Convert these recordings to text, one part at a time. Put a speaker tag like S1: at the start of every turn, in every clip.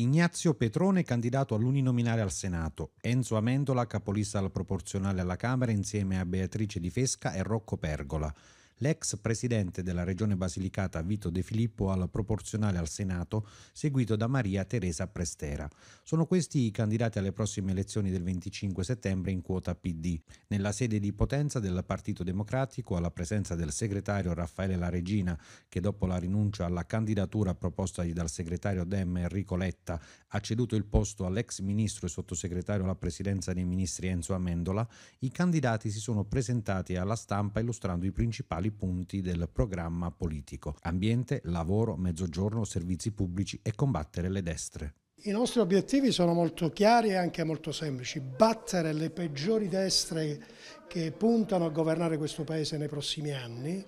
S1: Ignazio Petrone, candidato all'uninominale al Senato, Enzo Amendola, capolista al proporzionale alla Camera insieme a Beatrice Di Fesca e Rocco Pergola, l'ex presidente della regione Basilicata Vito De Filippo al proporzionale al Senato, seguito da Maria Teresa Prestera. Sono questi i candidati alle prossime elezioni del 25 settembre in quota PD. Nella sede di Potenza del Partito Democratico, alla presenza del segretario Raffaele La Regina, che dopo la rinuncia alla candidatura proposta dal segretario Dem Enrico Letta ha ceduto il posto all'ex ministro e sottosegretario alla presidenza dei ministri Enzo Amendola, i candidati si sono presentati alla stampa illustrando i principali principali punti del programma politico, ambiente, lavoro, mezzogiorno, servizi pubblici e combattere le
S2: destre. I nostri obiettivi sono molto chiari e anche molto semplici, battere le peggiori destre che puntano a governare questo Paese nei prossimi anni,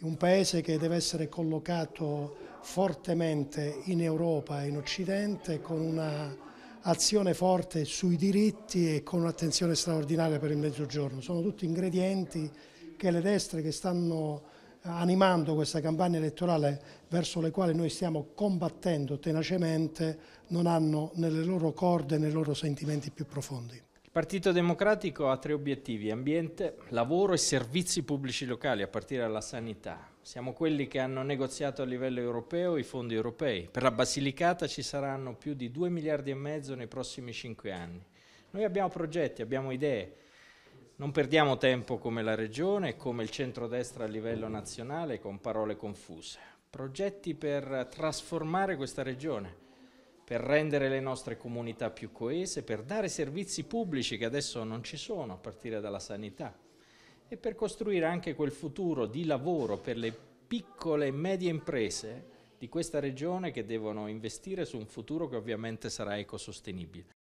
S2: un Paese che deve essere collocato fortemente in Europa e in Occidente con un'azione forte sui diritti e con un'attenzione straordinaria per il Mezzogiorno. Sono tutti ingredienti che le destre che stanno eh, animando questa campagna elettorale verso le quali noi stiamo combattendo tenacemente non hanno nelle loro corde, nei loro sentimenti più profondi.
S3: Il Partito Democratico ha tre obiettivi, ambiente, lavoro e servizi pubblici locali, a partire dalla sanità. Siamo quelli che hanno negoziato a livello europeo i fondi europei. Per la Basilicata ci saranno più di 2 miliardi e mezzo nei prossimi 5 anni. Noi abbiamo progetti, abbiamo idee, non perdiamo tempo come la Regione e come il centrodestra a livello nazionale con parole confuse. Progetti per trasformare questa Regione, per rendere le nostre comunità più coese, per dare servizi pubblici che adesso non ci sono, a partire dalla sanità, e per costruire anche quel futuro di lavoro per le piccole e medie imprese di questa Regione che devono investire su un futuro che ovviamente sarà ecosostenibile.